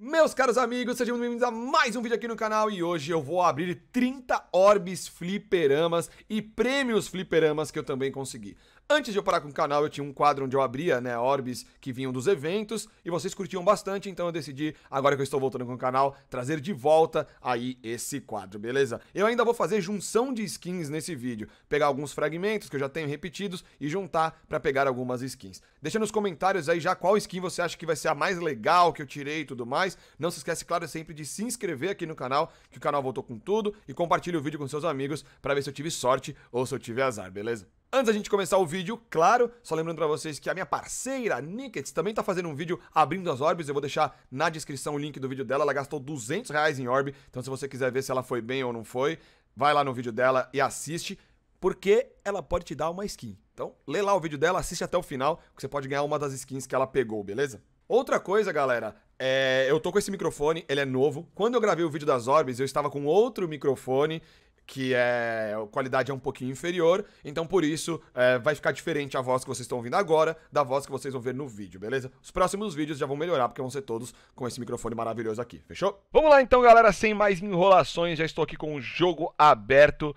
Meus caros amigos, sejam bem-vindos a mais um vídeo aqui no canal e hoje eu vou abrir 30 orbes fliperamas e prêmios fliperamas que eu também consegui. Antes de eu parar com o canal, eu tinha um quadro onde eu abria, né, orbes que vinham dos eventos e vocês curtiam bastante, então eu decidi, agora que eu estou voltando com o canal, trazer de volta aí esse quadro, beleza? Eu ainda vou fazer junção de skins nesse vídeo, pegar alguns fragmentos que eu já tenho repetidos e juntar para pegar algumas skins. Deixa nos comentários aí já qual skin você acha que vai ser a mais legal que eu tirei e tudo mais. Não se esquece, claro, sempre de se inscrever aqui no canal, que o canal voltou com tudo e compartilhe o vídeo com seus amigos para ver se eu tive sorte ou se eu tive azar, beleza? Antes da gente começar o vídeo, claro, só lembrando para vocês que a minha parceira Nickets também tá fazendo um vídeo abrindo as orbes, eu vou deixar na descrição o link do vídeo dela, ela gastou 200 reais em orbe, então se você quiser ver se ela foi bem ou não foi, vai lá no vídeo dela e assiste, porque ela pode te dar uma skin. Então, lê lá o vídeo dela, assiste até o final, que você pode ganhar uma das skins que ela pegou, beleza? Outra coisa, galera, é... eu tô com esse microfone, ele é novo. Quando eu gravei o vídeo das orbes, eu estava com outro microfone que é a qualidade é um pouquinho inferior, então por isso é, vai ficar diferente a voz que vocês estão ouvindo agora da voz que vocês vão ver no vídeo, beleza? Os próximos vídeos já vão melhorar porque vão ser todos com esse microfone maravilhoso aqui, fechou? Vamos lá então, galera, sem mais enrolações, já estou aqui com o jogo aberto.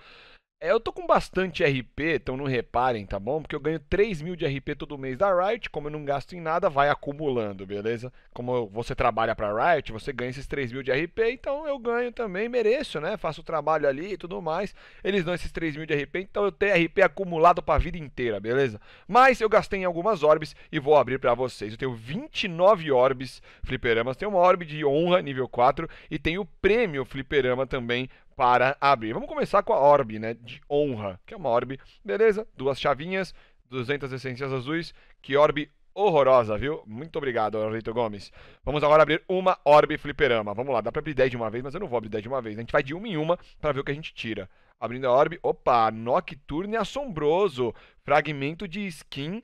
É, eu tô com bastante RP, então não reparem, tá bom? Porque eu ganho 3 mil de RP todo mês da Riot, como eu não gasto em nada, vai acumulando, beleza? Como você trabalha pra Riot, você ganha esses 3 mil de RP, então eu ganho também, mereço, né? Faço o trabalho ali e tudo mais. Eles dão esses 3 mil de RP, então eu tenho RP acumulado pra vida inteira, beleza? Mas eu gastei em algumas orbes e vou abrir pra vocês. Eu tenho 29 orbes fliperamas, tenho uma orbe de honra nível 4 e tenho o prêmio fliperama também para abrir. Vamos começar com a orb, né, de honra, que é uma orb, beleza, duas chavinhas, 200 essências azuis, que orb horrorosa, viu? Muito obrigado, Aurelito Gomes. Vamos agora abrir uma orb fliperama. Vamos lá, dá pra abrir 10 de uma vez, mas eu não vou abrir 10 de uma vez. A gente vai de uma em uma pra ver o que a gente tira. Abrindo a orb, opa, Nocturne Assombroso, fragmento de skin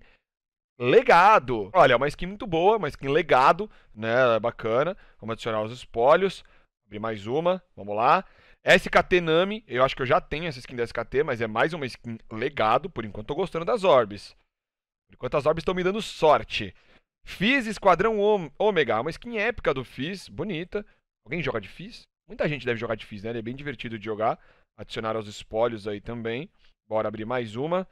legado. Olha, é uma skin muito boa, uma skin legado, né, é bacana. Vamos adicionar os espólios, abrir mais uma, vamos lá. SKT Nami, eu acho que eu já tenho essa skin da SKT, mas é mais uma skin legado. Por enquanto, tô gostando das orbes. Por enquanto, as orbes estão me dando sorte. Fizz Esquadrão Ômega, uma skin épica do Fizz, bonita. Alguém joga de Fizz? Muita gente deve jogar de Fizz, né? Ele é bem divertido de jogar. adicionar os espólios aí também. Bora abrir mais uma.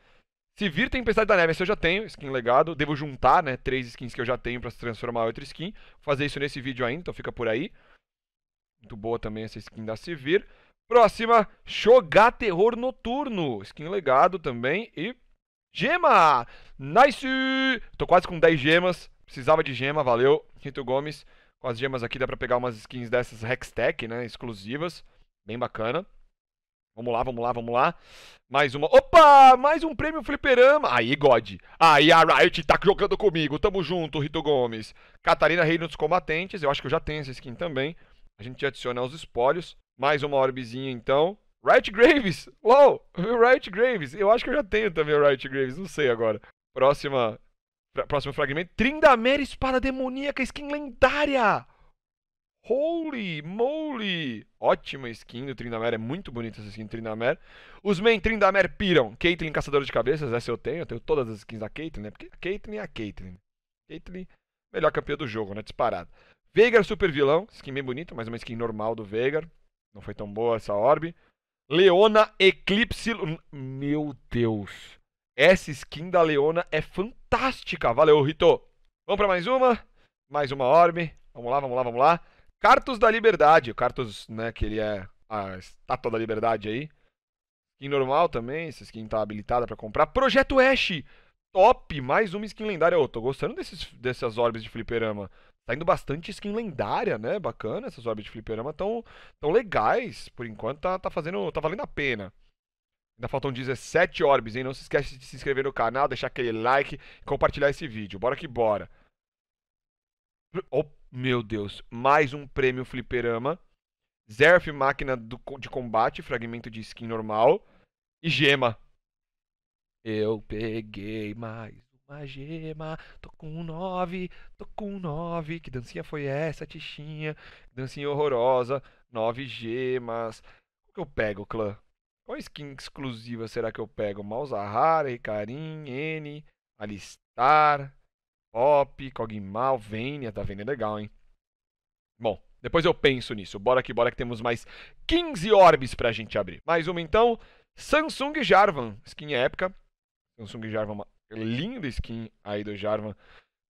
Se vir Tempestade da Neve, essa eu já tenho, skin legado. Devo juntar, né, três skins que eu já tenho pra se transformar em outra skin. Vou fazer isso nesse vídeo ainda, então fica por aí. Muito boa também essa skin da Sivir. Próxima, Shogar Terror Noturno. Skin legado também. E gema! Nice! Tô quase com 10 gemas. Precisava de gema, valeu. Rito Gomes. Com as gemas aqui dá pra pegar umas skins dessas Hextech, né? Exclusivas. Bem bacana. Vamos lá, vamos lá, vamos lá. Mais uma. Opa! Mais um prêmio fliperama. Aí, God. Aí, a Riot tá jogando comigo. Tamo junto, Rito Gomes. Catarina Reino dos Combatentes. Eu acho que eu já tenho essa skin também. A gente adiciona os espólios. Mais uma orbezinha, então. Wright Graves! wow Meu Wright Graves! Eu acho que eu já tenho também o Wright Graves, não sei agora. Próxima. próximo fragmento. Trindamere, espada demoníaca, skin lendária! Holy moly! Ótima skin do Trindamere, é muito bonita essa skin do Trindamere. Os main Trindamere piram. Caitlyn, caçadora de cabeças, essa eu tenho. Eu tenho todas as skins da Caitlyn, né? Porque a Caitlyn é a Caitlyn. Caitlyn, melhor campeã do jogo, né? Disparado. Veigar, super vilão. Skin bem bonita, mas uma skin normal do Veigar. Não foi tão boa essa orb. Leona Eclipse. Meu Deus. Essa skin da Leona é fantástica. Valeu, Rito. Vamos para mais uma. Mais uma orb. Vamos lá, vamos lá, vamos lá. Cartos da Liberdade. O Cartos, né, que ele é a estátua da liberdade aí. Skin normal também. Essa skin tá habilitada para comprar. Projeto Ash top, mais uma skin lendária. Eu tô gostando desses, dessas orbes de fliperama. Tá indo bastante skin lendária, né? Bacana, essas orbes de fliperama tão, tão legais. Por enquanto tá, tá, fazendo, tá valendo a pena. Ainda faltam 17 orbes, hein? Não se esquece de se inscrever no canal, deixar aquele like e compartilhar esse vídeo. Bora que bora. Oh, meu Deus. Mais um prêmio fliperama. Zerf máquina do, de combate, fragmento de skin normal. E gema. Eu peguei mais uma gema, tô com nove, tô com nove. Que dancinha foi essa, tichinha? Dancinha horrorosa, nove gemas. O que eu pego, clã? Qual skin exclusiva será que eu pego? Malzahara, Ricarim, N, Alistar, Pop, Cogmal, Vênia. Tá vendo é legal, hein? Bom, depois eu penso nisso. Bora que bora que temos mais 15 orbes pra gente abrir. Mais uma então. Samsung Jarvan, skin épica. Samsung Jarvan, uma linda skin aí do Jarvan.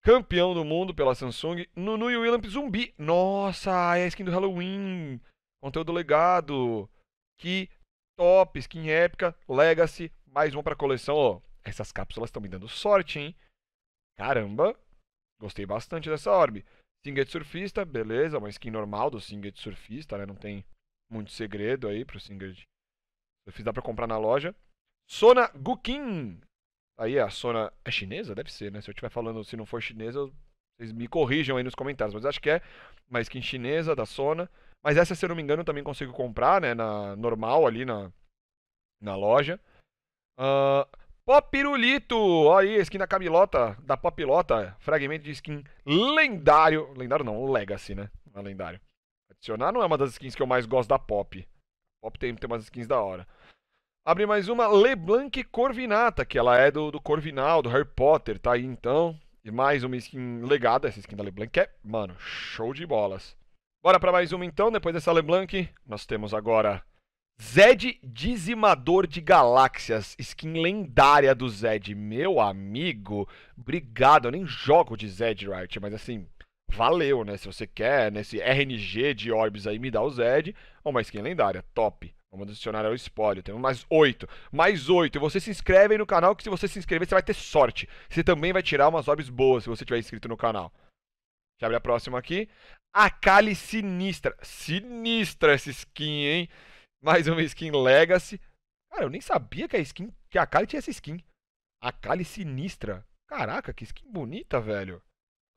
Campeão do mundo pela Samsung. Nunu e Willamp Zumbi. Nossa, é a skin do Halloween. Conteúdo legado. Que top. Skin épica. Legacy. Mais uma pra coleção. Ó, essas cápsulas estão me dando sorte, hein? Caramba. Gostei bastante dessa Orbe Singet Surfista, beleza, uma skin normal do Singet Surfista, né? Não tem muito segredo aí pro Singet Surfista, dá pra comprar na loja. Sona Gukin, Aí a Sona é chinesa? Deve ser, né? Se eu estiver falando, se não for chinesa, vocês me corrijam aí nos comentários. Mas acho que é. Uma skin chinesa da Sona. Mas essa, se eu não me engano, eu também consigo comprar, né? Na normal ali na, na loja. Uh, ah, Popirulito! Olha aí, skin da Camilota, da Popilota. Fragmento de skin lendário. Lendário não, Legacy, né? Não é lendário. Adicionar não é uma das skins que eu mais gosto da Pop. Pop tem, tem umas skins da hora. Abre mais uma Leblanc Corvinata, que ela é do, do Corvinal, do Harry Potter, tá aí então. E mais uma skin legada, essa skin da Leblanc que é, mano, show de bolas. Bora para mais uma então, depois dessa Leblanc, nós temos agora Zed Dizimador de Galáxias, skin lendária do Zed. Meu amigo, obrigado, eu nem jogo de Zed, right? mas assim, valeu, né? Se você quer, nesse né, RNG de orbs aí, me dá o Zed, é uma skin lendária, top. Vamos adicionar o espólio. Temos mais oito. Mais oito. Você se inscreve aí no canal, que se você se inscrever, você vai ter sorte. Você também vai tirar umas orbes boas, se você tiver inscrito no canal. Deixa eu abrir a próxima aqui. a Kali Sinistra. Sinistra essa skin, hein? Mais uma skin Legacy. Cara, eu nem sabia que a skin... Que a Akali tinha essa skin. a Kali Sinistra. Caraca, que skin bonita, velho.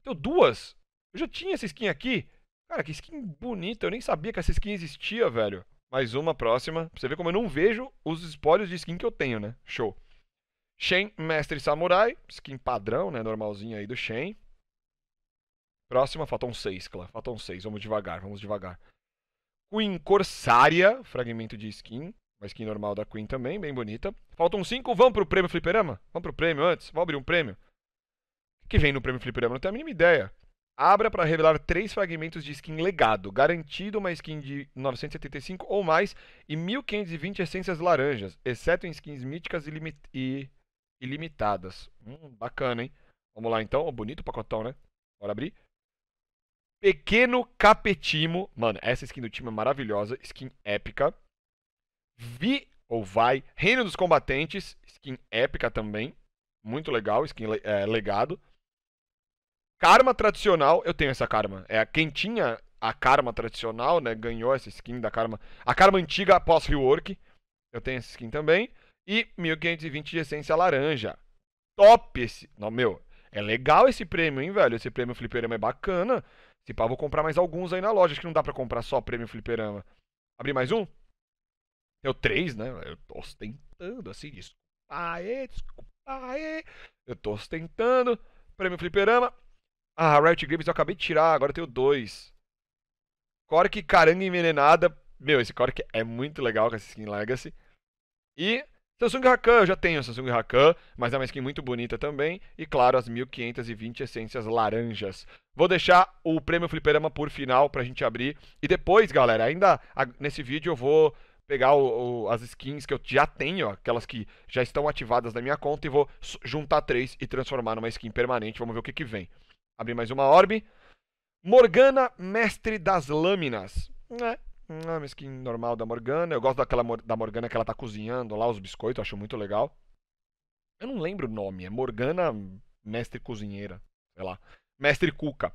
Deu duas. Eu já tinha essa skin aqui. Cara, que skin bonita. Eu nem sabia que essa skin existia, velho. Mais uma próxima. Pra você ver como eu não vejo os espólios de skin que eu tenho, né? Show. Shen, Mestre Samurai. Skin padrão, né? Normalzinho aí do Shen. Próxima, faltam seis, claro. Faltam seis. Vamos devagar, vamos devagar. Queen Corsária, fragmento de skin. Uma skin normal da Queen também, bem bonita. Faltam cinco, vamos pro prêmio Fliperama? Vamos pro prêmio antes? Vamos abrir um prêmio? O que vem no prêmio Fliperama? Não tenho a mínima ideia. Abra para revelar três fragmentos de skin legado, garantido uma skin de 975 ou mais e 1520 essências laranjas, exceto em skins míticas e, limit e ilimitadas. Hum, bacana, hein? Vamos lá então, bonito o pacotão, né? Bora abrir. Pequeno Capetimo. Mano, essa skin do time é maravilhosa, skin épica. Vi ou vai. Reino dos Combatentes, skin épica também. Muito legal, skin é, legado. Karma tradicional, eu tenho essa karma. É quem tinha a karma tradicional, né? Ganhou essa skin da karma. A karma antiga após rework. Eu tenho essa skin também. E 1520 de essência laranja. Top esse. Não, meu, é legal esse prêmio, hein, velho? Esse prêmio fliperama é bacana. Se pá, vou comprar mais alguns aí na loja. Acho que não dá pra comprar só prêmio fliperama. Abrir mais um? Eu três, né? Eu tô ostentando assim, desculpa aí, desculpa aí. Eu tô ostentando. Prêmio fliperama. Ah, Riot Games eu acabei de tirar, agora tenho dois. Cork Caranga Envenenada. Meu, esse Cork é muito legal com essa skin Legacy. E Samsung Rakan, eu já tenho Samsung Rakan, mas é uma skin muito bonita também. E claro, as 1520 essências laranjas. Vou deixar o prêmio Fliperama por final pra gente abrir. E depois, galera, ainda nesse vídeo eu vou pegar o, o, as skins que eu já tenho, aquelas que já estão ativadas na minha conta, e vou juntar três e transformar numa skin permanente. Vamos ver o que, que vem. Abri mais uma orb. Morgana, mestre das lâminas. É, ah, uma skin normal da Morgana. Eu gosto daquela da Morgana que ela tá cozinhando lá os biscoitos, acho muito legal. Eu não lembro o nome, é Morgana, mestre cozinheira, sei lá. Mestre Cuca.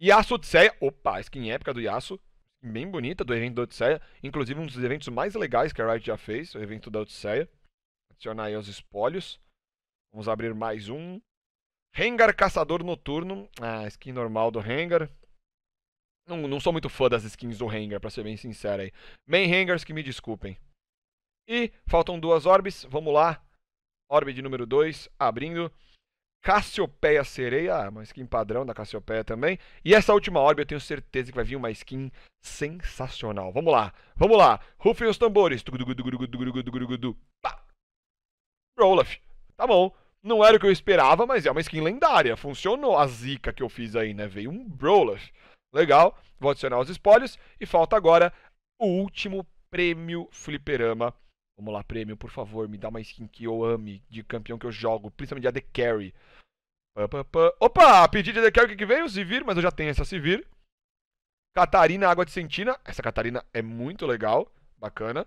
Yasu Odisseia, opa, skin épica do Yasu. bem bonita do evento da Odisseia, inclusive um dos eventos mais legais que a Riot já fez, o evento da Odisseia. Adicionar aí os espólios. Vamos abrir mais um. Rengar Caçador Noturno. Ah, skin normal do Rengar. Não, não sou muito fã das skins do Rengar, pra ser bem sincero aí. Main Rengars que me desculpem. E faltam duas orbes, vamos lá. Orbe de número 2, abrindo. Cassiopeia Sereia, ah, uma skin padrão da Cassiopeia também. E essa última orbe eu tenho certeza que vai vir uma skin sensacional. Vamos lá, vamos lá. Rufem os tambores. Olaf, tá bom. Não era o que eu esperava, mas é uma skin lendária. Funcionou a zica que eu fiz aí, né? Veio um Brolaf. Legal. Vou adicionar os spoilers. E falta agora o último prêmio fliperama. Vamos lá, prêmio, por favor. Me dá uma skin que eu ame, de campeão que eu jogo. Principalmente a The Carry. Opa! Pedi de The Carry que veio? Sivir, mas eu já tenho essa Sivir. Catarina Água de Sentina. Essa Catarina é muito legal. Bacana.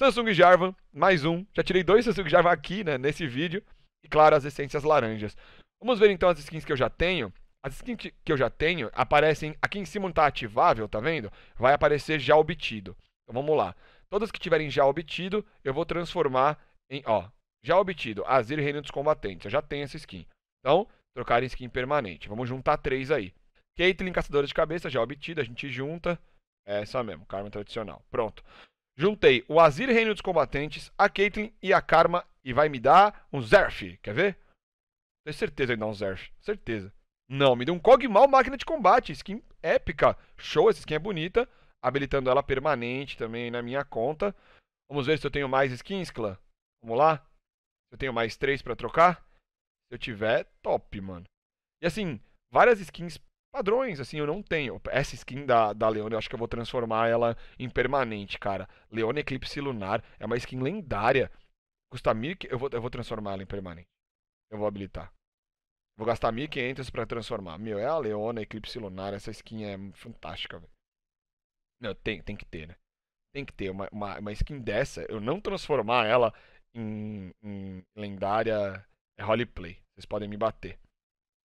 Samsung Jarvan, mais um. Já tirei dois Samsung Jarvan aqui, né, nesse vídeo e, claro, as essências laranjas. Vamos ver então as skins que eu já tenho. As skins que eu já tenho aparecem aqui em cima não está ativável, tá vendo? Vai aparecer já obtido. Então vamos lá. Todas que tiverem já obtido, eu vou transformar em, ó, já obtido, Azir Reino dos Combatentes. Eu já tenho essa skin. Então, trocar em skin permanente. Vamos juntar três aí. Caitlyn, Caçadora de Cabeça, já obtida, a gente junta. É essa mesmo, Karma tradicional. Pronto. Juntei o Azir Reino dos Combatentes, a Caitlyn e a Karma e vai me dar um Zerf. Quer ver? Tenho certeza que dá um Zerf. Certeza. Não, me deu um Kog'Maw Máquina de Combate. Skin épica. Show, essa skin é bonita. Habilitando ela permanente também na minha conta. Vamos ver se eu tenho mais skins, clã. Vamos lá? Eu tenho mais três para trocar? Se eu tiver, top, mano. E assim, várias skins padrões, assim, eu não tenho. Essa skin da, da Leona, eu acho que eu vou transformar ela em permanente, cara. Leona Eclipse Lunar é uma skin lendária. Custa 1.500, eu vou, eu vou transformar ela em permanente. Eu vou habilitar. Vou gastar 1.500 pra transformar. Meu, é a Leona, Eclipse Lunar, essa skin é fantástica, velho. Não, tem, tem que ter, né? Tem que ter uma, uma, uma skin dessa, eu não transformar ela em, em lendária é roleplay. Vocês podem me bater.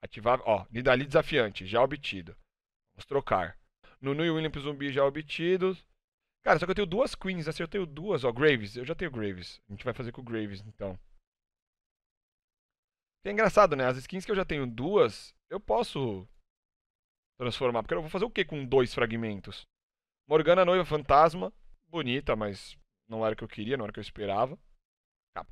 Ativar, ó, Nidali desafiante, já obtido. Vamos trocar. Nunu e William zumbi já obtidos. Cara, só que eu tenho duas queens, assim, eu tenho duas, ó, Graves. Eu já tenho Graves. A gente vai fazer com o Graves, então. é engraçado, né? As skins que eu já tenho duas, eu posso transformar. Porque eu vou fazer o que com dois fragmentos? Morgana Noiva Fantasma. Bonita, mas não era o que eu queria, não era o que eu esperava. Tá.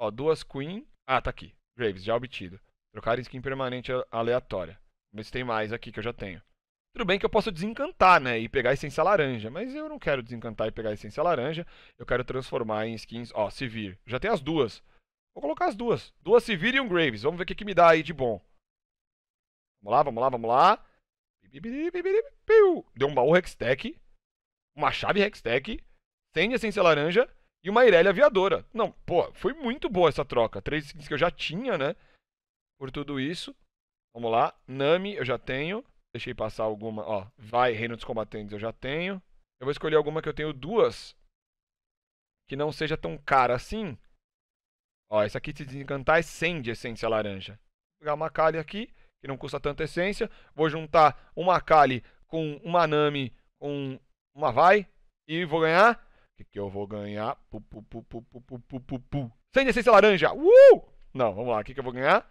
Ó, duas Queen. Ah, tá aqui. Graves, já obtido. Trocar skin permanente aleatória. Vamos ver se tem mais aqui que eu já tenho. Tudo bem que eu posso desencantar, né? E pegar a essência laranja. Mas eu não quero desencantar e pegar a essência laranja. Eu quero transformar em skins. Ó, Sivir. Já tem as duas. Vou colocar as duas. Duas Sivir e um Graves. Vamos ver o que, que me dá aí de bom. Vamos lá, vamos lá, vamos lá. Deu um baú Hextech. Uma chave Hextech. 100 de essência laranja. E uma Irelia aviadora. Não, pô, foi muito boa essa troca. Três skins que eu já tinha, né? Por tudo isso. Vamos lá. Nami, eu já tenho. Deixei passar alguma. Ó, vai, Reino dos Combatentes, eu já tenho. Eu vou escolher alguma que eu tenho duas. Que não seja tão cara assim. Ó, essa aqui se desencantar é 100 de essência laranja. Vou pegar uma Kali aqui, que não custa tanta essência. Vou juntar uma Kali com uma Nami com uma Vai. E vou ganhar. O que, que eu vou ganhar? Pu, pu, pu, pu, pu, pu, pu, pu. 100 de essência laranja! Uh! Não, vamos lá. O que, que eu vou ganhar?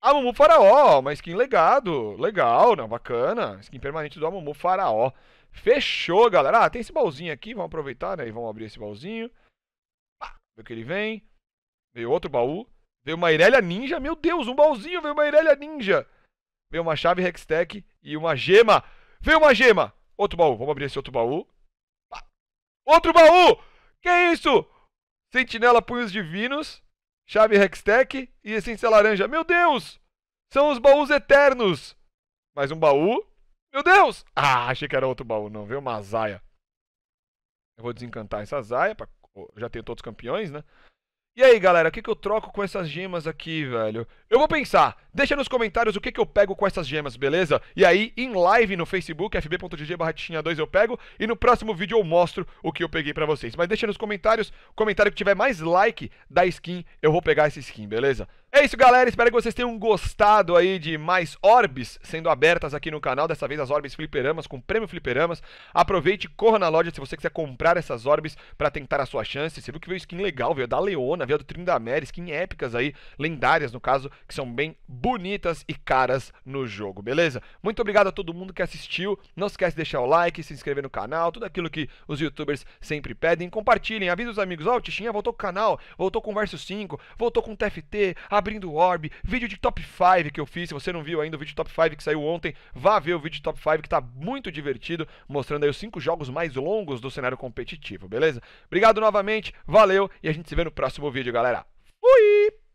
Amumu ah, Faraó, uma skin legado. Legal, não, bacana. Skin permanente do Amumu Faraó. Fechou, galera. Ah, tem esse baúzinho aqui, vamos aproveitar, né? E vamos abrir esse baúzinho. Ah, ver que ele vem. Veio outro baú. Veio uma Irelia Ninja. Meu Deus, um baúzinho, veio uma Irelia Ninja. Veio uma chave Hextech e uma gema. Veio uma gema. Outro baú, vamos abrir esse outro baú. outro baú! Que isso? Sentinela Punhos Divinos. Chave Hextech e essência laranja. Meu Deus! São os baús eternos! Mais um baú. Meu Deus! Ah, achei que era outro baú, não. Veio uma zaia. Eu vou desencantar essa zaia. Pra... Já tenho todos os campeões, né? E aí, galera, o que, que eu troco com essas gemas aqui, velho? Eu vou pensar. Deixa nos comentários o que, que eu pego com essas gemas, beleza? E aí, em live no Facebook, fb.gg/tinha2 eu pego e no próximo vídeo eu mostro o que eu peguei para vocês. Mas deixa nos comentários, comentário que tiver mais like da skin, eu vou pegar essa skin, beleza? É isso, galera. Espero que vocês tenham gostado aí de mais orbes sendo abertas aqui no canal. Dessa vez as orbes fliperamas com prêmio fliperamas. Aproveite, corra na loja se você quiser comprar essas orbes para tentar a sua chance. Você viu que veio skin legal, veio da Leona, veio do Trindamere, skin épicas aí, lendárias no caso que são bem bonitas e caras no jogo, beleza? Muito obrigado a todo mundo que assistiu. Não esquece de deixar o like, se inscrever no canal, tudo aquilo que os youtubers sempre pedem. Compartilhem, avisa os amigos. Ó, oh, o Tichinha voltou com o canal, voltou com o Verso 5, voltou com o TFT, abrindo Orb, vídeo de Top 5 que eu fiz. Se você não viu ainda o vídeo Top 5 que saiu ontem, vá ver o vídeo Top 5 que tá muito divertido, mostrando aí os 5 jogos mais longos do cenário competitivo, beleza? Obrigado novamente, valeu e a gente se vê no próximo vídeo, galera. Fui!